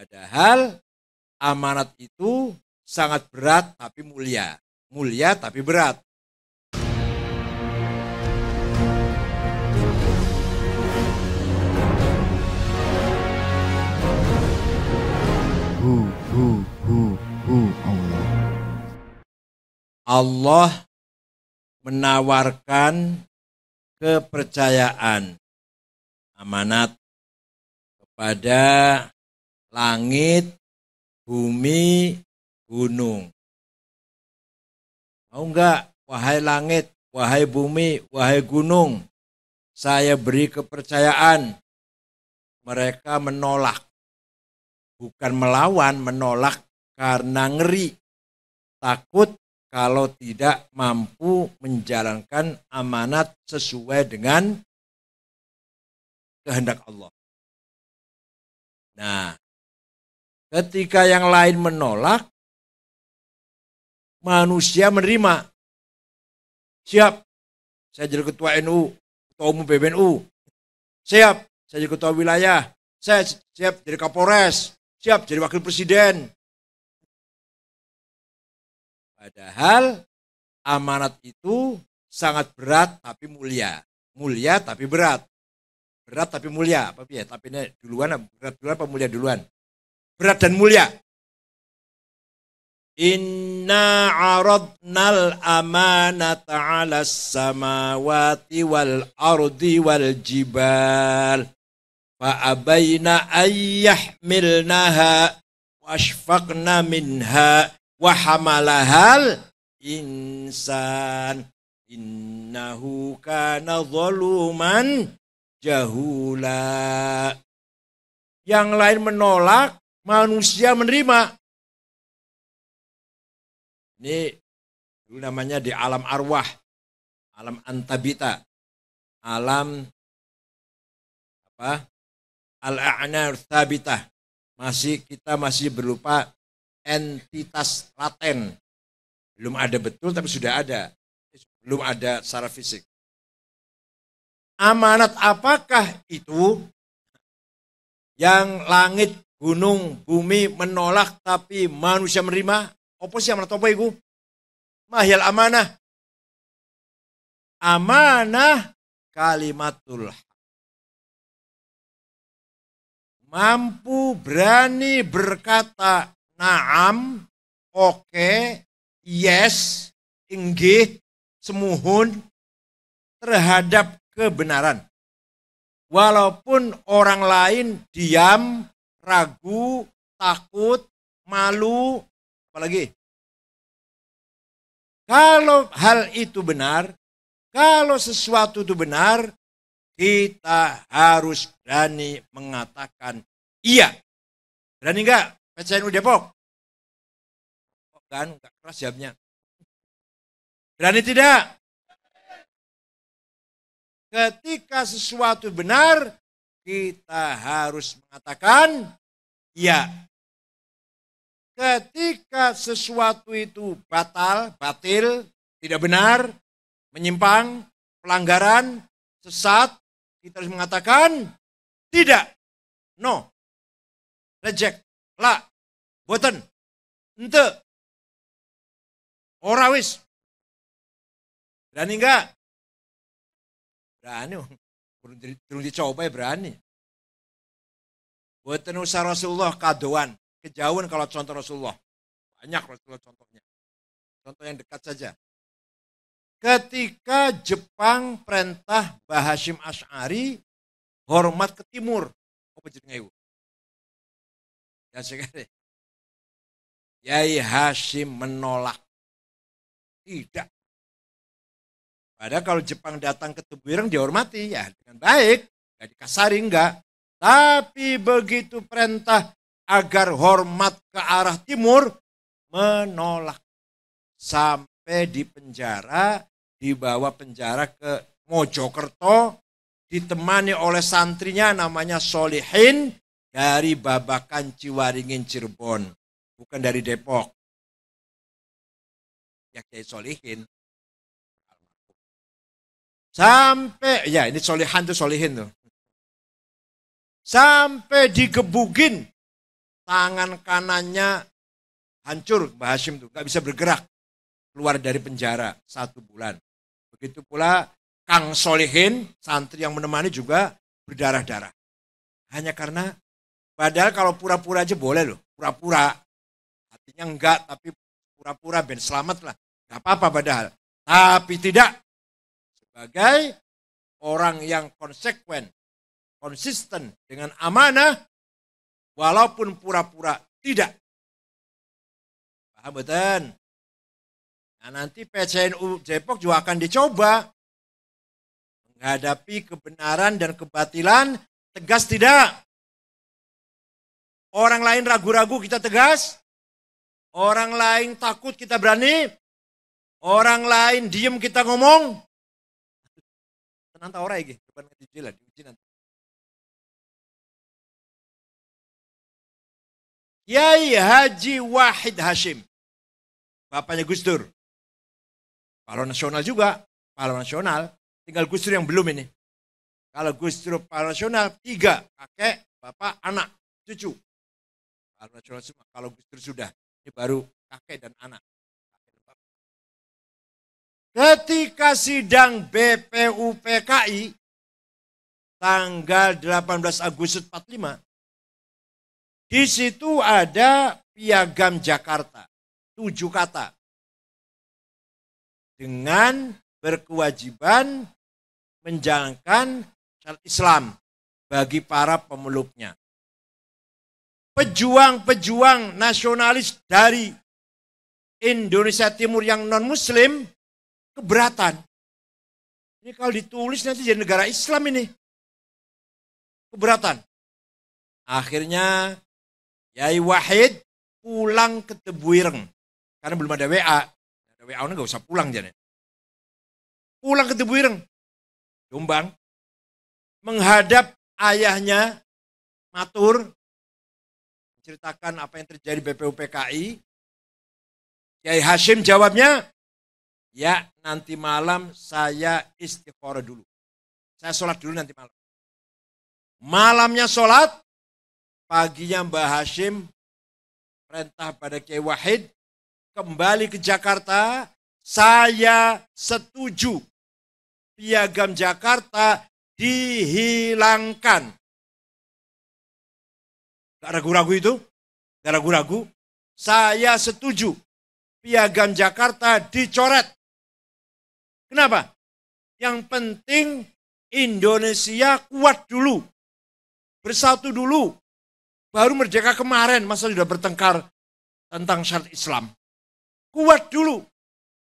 Padahal amanat itu sangat berat tapi mulia. Mulia tapi berat. Hu, hu, hu, hu Allah. Allah menawarkan kepercayaan amanat kepada langit, bumi, gunung. Mau enggak, wahai langit, wahai bumi, wahai gunung, saya beri kepercayaan. Mereka menolak. Bukan melawan, menolak karena ngeri. Takut kalau tidak mampu menjalankan amanat sesuai dengan kehendak Allah. Nah, Ketika yang lain menolak, manusia menerima. Siap, saya jadi ketua NU, ketua umum PBNU. Siap, saya jadi ketua wilayah. Saya siap jadi Kapolres, siap jadi wakil presiden. Padahal amanat itu sangat berat tapi mulia. Mulia tapi berat. Berat tapi mulia. Apa ya? Tapi ini duluan, berat duluan apa mulia duluan? berat dan mulia. Inna aradnal amanata ala samawati wal ardi wal jibal. Fa'abaina ayyah milnaha wa ashfaqna minha wa hamalahal insan. Innahu kana zaluman jahula. Yang lain menolak, manusia menerima. Ini dulu namanya di alam arwah, alam antabita, alam apa? Al-a'nar Masih kita masih berupa entitas laten. Belum ada betul tapi sudah ada. Belum ada secara fisik. Amanat apakah itu yang langit gunung, bumi menolak tapi manusia menerima. Apa sih amanah topo itu? Mahyal amanah. Amanah kalimatul Mampu berani berkata naam, oke, okay, yes, inggi, semuhun terhadap kebenaran. Walaupun orang lain diam, ragu, takut, malu, apalagi. Kalau hal itu benar, kalau sesuatu itu benar, kita harus berani mengatakan iya. Berani enggak? PCNU Depok. Oh, kan, enggak keras jawabnya. Berani tidak? Ketika sesuatu benar, kita harus mengatakan ya. Ketika sesuatu itu batal, batil, tidak benar, menyimpang, pelanggaran, sesat, kita harus mengatakan tidak, no, reject, la, boten, ente, ora wis. Berani enggak? Berani. Belum dicoba ya berani. Buat usaha Rasulullah kadoan. Kejauhan kalau contoh Rasulullah. Banyak Rasulullah contohnya. Contoh yang dekat saja. Ketika Jepang perintah Bahasim Ash'ari hormat ke timur. Apa jadi ngewu? Ya sekali. Yai Hashim menolak. Tidak. Padahal kalau Jepang datang ke Ireng dihormati, ya dengan baik, gak dikasari enggak. Tapi begitu perintah agar hormat ke arah timur, menolak. Sampai di penjara, dibawa penjara ke Mojokerto, ditemani oleh santrinya namanya Solihin dari Babakan Ciwaringin Cirebon, bukan dari Depok. Ya Kiai Solihin, Sampai, ya ini solihan tuh solihin tuh. Sampai digebugin. Tangan kanannya hancur Mbah Hashim tuh. Gak bisa bergerak. Keluar dari penjara satu bulan. Begitu pula Kang Solihin, santri yang menemani juga berdarah-darah. Hanya karena, padahal kalau pura-pura aja boleh loh. Pura-pura. Hatinya enggak, tapi pura-pura ben selamat lah. Gak apa-apa padahal. Tapi tidak, sebagai orang yang konsekuen, konsisten dengan amanah, walaupun pura-pura tidak. Paham betul? Nah, nanti PCNU Depok juga akan dicoba menghadapi kebenaran dan kebatilan tegas tidak. Orang lain ragu-ragu kita tegas. Orang lain takut kita berani. Orang lain diem kita ngomong nanti orang ya bukan depan lah diuji nanti Kiai Haji Wahid Hashim bapaknya Gus Dur pahlawan nasional juga pahlawan nasional tinggal Gus Dur yang belum ini kalau Gus Dur pahlawan nasional tiga kakek bapak anak cucu pahlawan nasional semua kalau Gus Dur sudah ini baru kakek dan anak Ketika sidang BPUPKI tanggal 18 Agustus 45, di situ ada piagam Jakarta, tujuh kata. Dengan berkewajiban menjalankan syariat Islam bagi para pemeluknya. Pejuang-pejuang nasionalis dari Indonesia Timur yang non-muslim keberatan. Ini kalau ditulis nanti jadi negara Islam ini. Keberatan. Akhirnya Yai Wahid pulang ke Tebuireng. Karena belum ada WA. Ada WA ini gak usah pulang jadi. Pulang ke Tebuireng. Jombang. Menghadap ayahnya Matur. Menceritakan apa yang terjadi BPUPKI. Kiai Hashim jawabnya, Ya, nanti malam saya istighfar dulu. Saya sholat dulu nanti malam. Malamnya sholat, paginya Mbah Hashim perintah pada Kiai Wahid kembali ke Jakarta. Saya setuju piagam Jakarta dihilangkan. Gak ragu-ragu itu? Gak ragu-ragu? Saya setuju. Piagam Jakarta dicoret. Kenapa? Yang penting Indonesia kuat dulu. Bersatu dulu. Baru merdeka kemarin, masa sudah bertengkar tentang syariat Islam. Kuat dulu.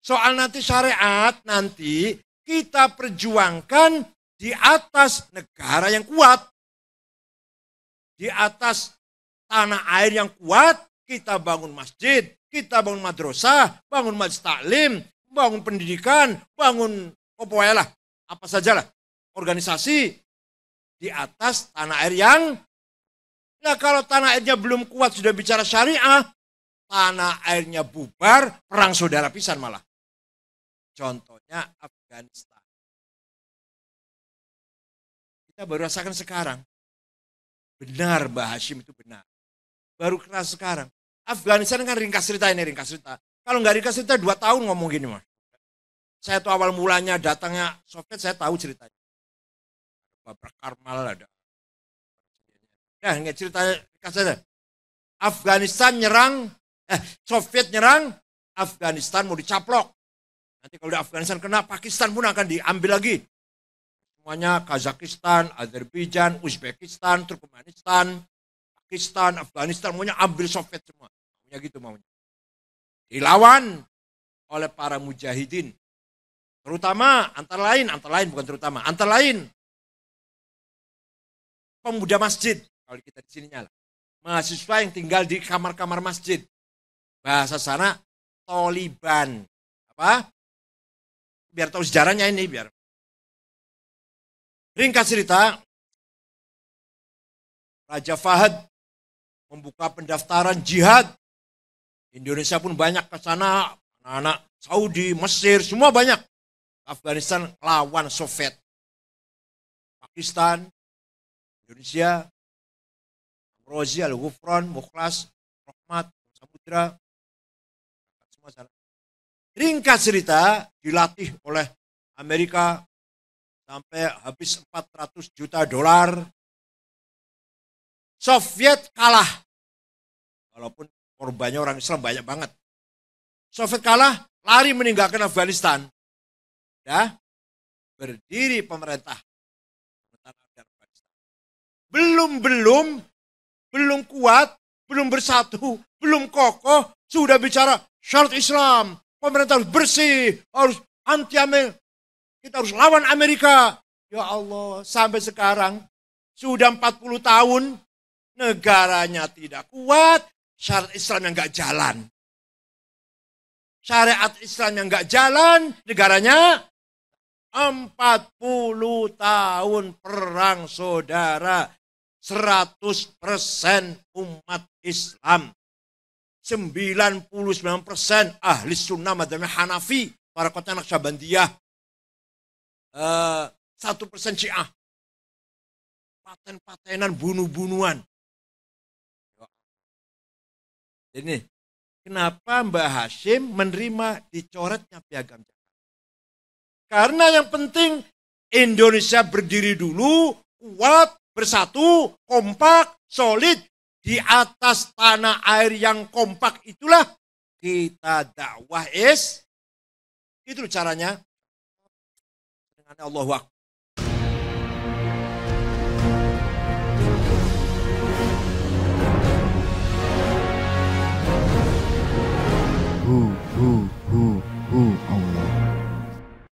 Soal nanti syariat, nanti kita perjuangkan di atas negara yang kuat. Di atas tanah air yang kuat, kita bangun masjid, kita bangun madrasah, bangun majlis taklim, bangun pendidikan, bangun apa lah, apa sajalah, organisasi di atas tanah air yang Nah kalau tanah airnya belum kuat sudah bicara syariah, tanah airnya bubar, perang saudara pisan malah. Contohnya Afghanistan. Kita baru rasakan sekarang. Benar Mbak Hashim itu benar. Baru kerasa sekarang. Afghanistan kan ringkas cerita ini, ringkas cerita. Kalau nggak dikasih teh dua tahun ngomong gini mah. Saya tuh awal mulanya datangnya Soviet saya tahu ceritanya. Bapak Karmal ada. Nah nggak cerita kasih Afghanistan nyerang, eh, Soviet nyerang, Afghanistan mau dicaplok. Nanti kalau di Afghanistan kena, Pakistan pun akan diambil lagi. Semuanya Kazakhstan, Azerbaijan, Uzbekistan, Turkmenistan, Pakistan, Afghanistan, maunya ambil Soviet semua. Maunya gitu maunya dilawan oleh para mujahidin. Terutama antara lain, antara lain bukan terutama, antara lain pemuda masjid kalau kita di sini nyala. Mahasiswa yang tinggal di kamar-kamar masjid. Bahasa sana Taliban. Apa? Biar tahu sejarahnya ini biar. Ringkas cerita, Raja Fahad membuka pendaftaran jihad Indonesia pun banyak ke sana, anak-anak Saudi, Mesir, semua banyak. Afghanistan lawan Soviet. Pakistan, Indonesia, Rozi, Al-Ghufran, Mukhlas, Rahmat, Samudra, semua sana. Ringkas cerita dilatih oleh Amerika sampai habis 400 juta dolar. Soviet kalah. Walaupun Korbannya orang Islam banyak banget. Soviet kalah, lari meninggalkan Afghanistan. Ya, berdiri pemerintah. Belum belum belum kuat, belum bersatu, belum kokoh, sudah bicara syarat Islam, pemerintah harus bersih, harus anti Amerika, kita harus lawan Amerika. Ya Allah, sampai sekarang sudah 40 tahun negaranya tidak kuat, syariat Islam yang nggak jalan. Syariat Islam yang nggak jalan, negaranya 40 tahun perang saudara. 100% umat Islam. 99% ahli sunnah madzhab Hanafi. Para kota Naksabandiyah. Eh, satu uh, persen Syiah. Paten-patenan bunuh-bunuhan. Ini kenapa Mbak Hashim menerima dicoretnya piagam Jakarta? Karena yang penting Indonesia berdiri dulu, kuat, bersatu, kompak, solid. Di atas tanah air yang kompak itulah kita dakwah is. Itu caranya. Dengan Allah